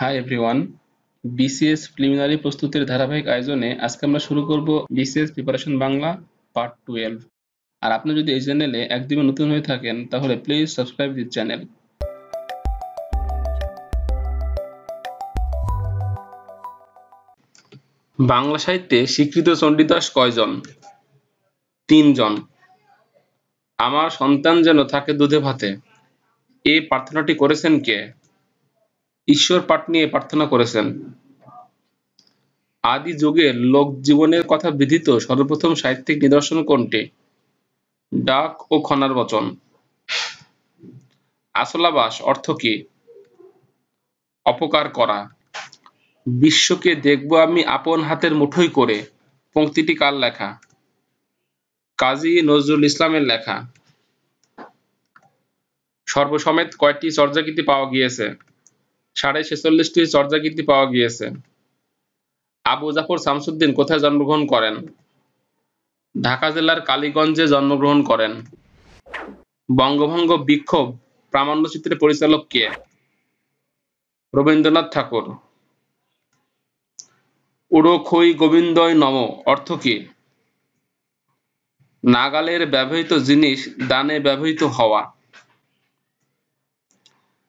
hi everyone BCS preliminary প্রস্তুতির ধারাবাহিক আয়োজনে আজকে আমরা শুরু করব BCS preparation Bangla part twelve আর আপনি যদি এই চ্যানেলে একদিনে নতুন হয়ে থাকেন তাহলে please subscribe this channel Bangla সাহিত্যে স্বীকৃত চণ্ডীদাস কয়জন তিনজন আমার সন্তান যেন থাকে দুধে ভাতে এই প্রার্থনাটি করেছেন কে ঈশ্বর পাঠ নিয়ে প্রার্থনা করেছেন আদি যুগের লোক জীবনের কথা বিধিত সর্বপ্রথম সাহিত্যিক নিদর্শন কোনটি ডাক ও খনার বচন আসলাবাস অর্থ কি অপকার করা বিশ্বকে দেখব আমি আপন হাতের মুঠোই করে পংক্তিটি কার লেখা কাজী নজরুল ইসলামের লেখা সর্বসমেত কয়টি চর্যাগীতি পাওয়া গিয়েছে সাড়ে ছেচল্লিশটি চর্যাগীতি পাওয়া গিয়েছে আবু জাফর শামসুদ্দিন কোথায় জন্মগ্রহণ করেন ঢাকা জেলার কালীগঞ্জে জন্মগ্রহণ করেন বঙ্গভঙ্গ বিক্ষোভ চিত্রের পরিচালক কে রবীন্দ্রনাথ ঠাকুর উড়োখই গোবিন্দয় নম অর্থ কি নাগালের ব্যবহৃত জিনিস দানে ব্যবহৃত হওয়া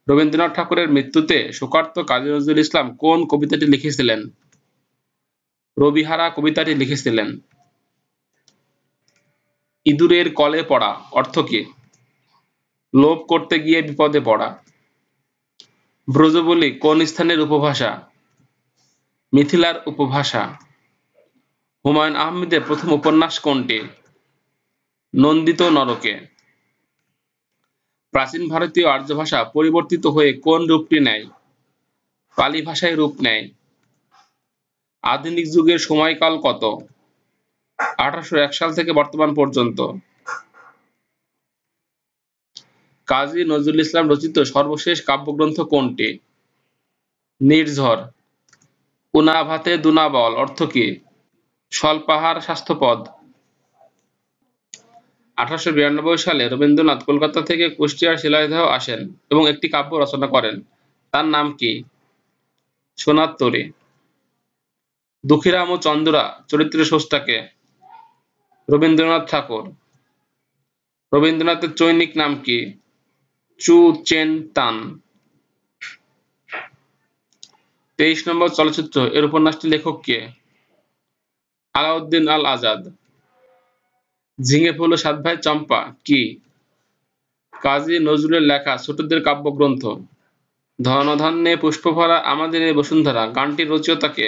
রবীন্দ্রনাথ ঠাকুরের মৃত্যুতে শোকার্ত কাজী নজরুল ইসলাম কোন কবিতাটি লিখেছিলেন রবিহারা কবিতাটি লিখেছিলেন ইঁদুরের কলে পড়া অর্থ কি লোভ করতে গিয়ে বিপদে পড়া ব্রজবলি কোন স্থানের উপভাষা মিথিলার উপভাষা হুমায়ুন আহমেদের প্রথম উপন্যাস কোনটি নন্দিত নরকে প্রাচীন ভারতীয় আর্য ভাষা পরিবর্তিত হয়ে কোন রূপটি নেয় পালি ভাষায় রূপ নেয় আধুনিক যুগের সময়কাল কত আঠারোশো এক সাল থেকে বর্তমান পর্যন্ত কাজী নজরুল ইসলাম রচিত সর্বশেষ কাব্যগ্রন্থ কোনটি নির্ঝর উনাভাতে দুনাবল অর্থ কি স্বল্পাহার স্বাস্থ্যপদ আঠারোশো বিরানব্বই সালে রবীন্দ্রনাথ কলকাতা থেকে কুষ্টিয়ার শিলাইদহ আসেন এবং একটি কাব্য রচনা করেন তার নাম কি সোনার তরী দুঃখীরাম ও চন্দ্রা চরিত্রের স্রষ্টাকে রবীন্দ্রনাথ ঠাকুর রবীন্দ্রনাথের চৈনিক নাম কি চু চেন তান তেইশ নম্বর চলচ্চিত্র এর উপন্যাসটি লেখক কে আলাউদ্দিন আল আজাদ ঝিঙে ফুল সাত ভাই চম্পা কি কাজী নজরুলের লেখা ছোটদের কাব্যগ্রন্থ ধনধান্যে ভরা আমাদের এই বসুন্ধরা গানটির রচয়িতাকে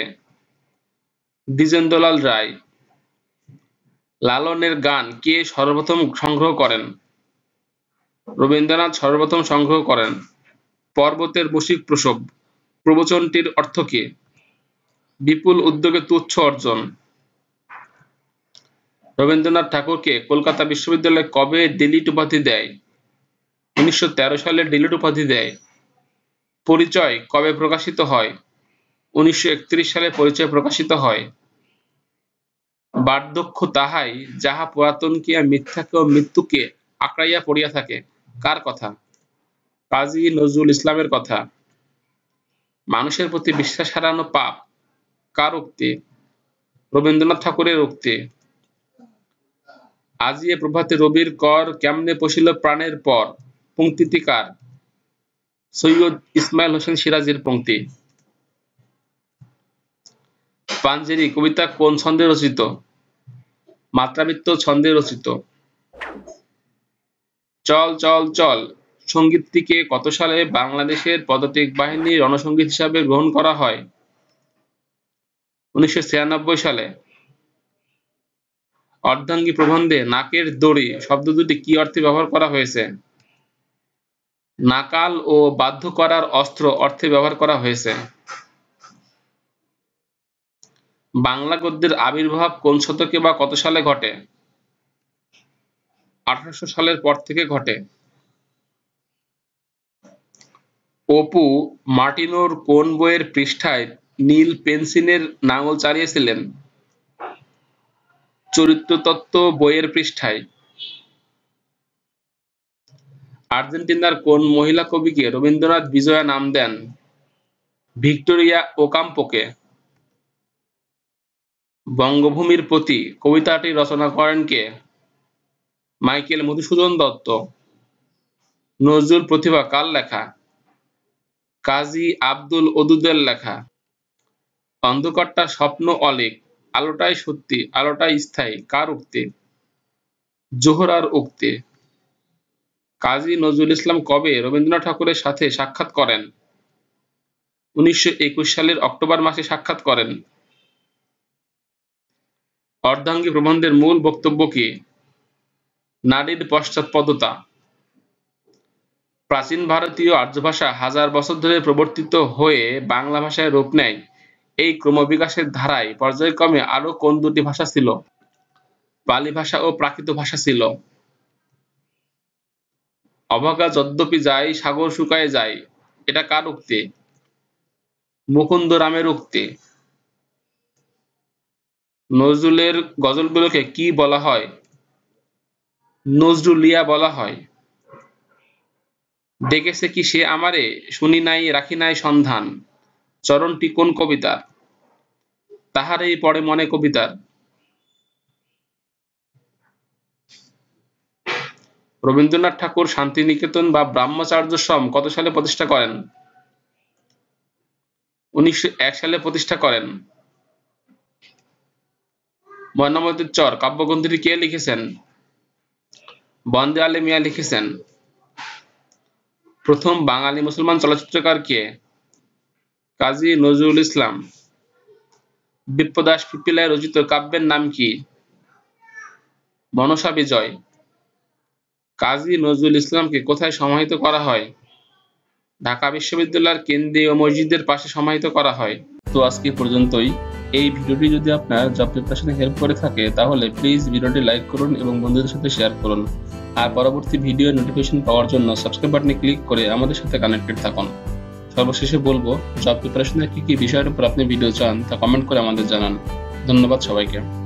দ্বিজেন্দ্রলাল রায় লালনের গান কে সর্বপ্রথম সংগ্রহ করেন রবীন্দ্রনাথ সর্বপ্রথম সংগ্রহ করেন পর্বতের বসিক প্রসব প্রবচনটির অর্থ কে বিপুল উদ্যোগে তুচ্ছ অর্জন রবীন্দ্রনাথ ঠাকুরকে কলকাতা বিশ্ববিদ্যালয়ে কবে ডিলিট উপাধি দেয় উনিশশো সালে ডিলিট উপাধি দেয় পরিচয় কবে প্রকাশিত হয় উনিশশো সালে পরিচয় প্রকাশিত হয় বার্ধক্য তাহাই যাহা পুরাতন কিয়া মিথ্যাকে ও মৃত্যুকে আঁকড়াইয়া পড়িয়া থাকে কার কথা কাজী নজরুল ইসলামের কথা মানুষের প্রতি বিশ্বাস হারানো পাপ কার উক্তি রবীন্দ্রনাথ ঠাকুরের উক্তি আজিয়ে প্রভাতে রবির কর কেমনে পশিল প্রাণের পর পঙ্ক্তিটি কার সৈয়দ ইসমাইল হোসেন সিরাজের পঙ্ক্তি পাঞ্জেরি কবিতা কোন ছন্দে রচিত মাত্রাবৃত্ত ছন্দে রচিত চল চল চল সঙ্গীতটিকে কত সালে বাংলাদেশের পদাতিক বাহিনীর রণসঙ্গীত হিসাবে গ্রহণ করা হয় উনিশশো সালে অর্ধাঙ্গী প্রবন্ধে নাকের দড়ি শব্দ দুটি কি অর্থে ব্যবহার করা হয়েছে নাকাল ও বাধ্য করার অস্ত্র অর্থে ব্যবহার করা হয়েছে বাংলা গদ্যের আবির্ভাব কোন শতকে বা কত সালে ঘটে আঠারোশো সালের পর থেকে ঘটে অপু মার্টিনোর কোন বইয়ের পৃষ্ঠায় নীল পেন্সিলের নাঙল চালিয়েছিলেন তত্ত্ব বইয়ের পৃষ্ঠায় আর্জেন্টিনার কোন মহিলা কবিকে রবীন্দ্রনাথ বিজয়া নাম দেন ভিক্টোরিয়া ওকাম্পোকে বঙ্গভূমির প্রতি কবিতাটি রচনা করেন কে মাইকেল মধুসূদন দত্ত নজরুল প্রতিভা কার লেখা কাজী আব্দুল ওদুদের লেখা অন্ধকারটা স্বপ্ন অলেক আলোটাই সত্যি আলোটাই স্থায়ী কার উক্তি জোহরার উক্তি কাজী নজরুল ইসলাম কবে রবীন্দ্রনাথ ঠাকুরের সাথে সাক্ষাৎ করেন উনিশশো সালের অক্টোবর মাসে সাক্ষাৎ করেন অর্ধাঙ্গী প্রবন্ধের মূল বক্তব্য কি নারীর পশ্চাৎপদতা প্রাচীন ভারতীয় আর্য ভাষা হাজার বছর ধরে প্রবর্তিত হয়ে বাংলা ভাষায় রূপ নেয় এই ক্রমবিকাশের ধারায় পর্যায়ক্রমে আরো কোন দুটি ভাষা ছিল পালি ভাষা ও প্রাকৃত ভাষা ছিল অভাগা যদ্যপি যায় সাগর শুকায় যায় এটা কার উক্তি মুকুন্দ রামের উক্তি নজরুলের গজলগুলোকে কি বলা হয় নজরুলিয়া বলা হয় ডেকেছে কি সে আমারে শুনি নাই রাখি নাই সন্ধান চরণটি কোন কবিতার এই পড়ে মনে কবিতার রবীন্দ্রনাথ ঠাকুর শান্তিনিকেতন বা ব্রহ্মচার্য সম কত সালে প্রতিষ্ঠা করেন উনিশশো এক সালে প্রতিষ্ঠা করেন বর্ণমতির চর কাব্যগ্রন্থটি কে লিখেছেন বন্দে আলী মিয়া লিখেছেন প্রথম বাঙালি মুসলমান চলচ্চিত্রকার কে কাজী নজরুল ইসলাম বিপ্রদাস পিপিলায় রচিত কাব্যের নাম কি মনসা বিজয় কাজী নজরুল ইসলামকে কোথায় সমাহিত করা হয় ঢাকা বিশ্ববিদ্যালয়ের কেন্দ্রীয় মসজিদের পাশে সমাহিত করা হয় তো আজকে পর্যন্তই এই ভিডিওটি যদি আপনার জব প্রিপারেশনে হেল্প করে থাকে তাহলে প্লিজ ভিডিওটি লাইক করুন এবং বন্ধুদের সাথে শেয়ার করুন আর পরবর্তী ভিডিও নোটিফিকেশন পাওয়ার জন্য সাবস্ক্রাইব বাটনে ক্লিক করে আমাদের সাথে কানেক্টেড থাকুন সর্বশেষে বলবো জব প্রিপারেশনের কি কি বিষয়ের উপর আপনি ভিডিও চান তা কমেন্ট করে আমাদের জানান ধন্যবাদ সবাইকে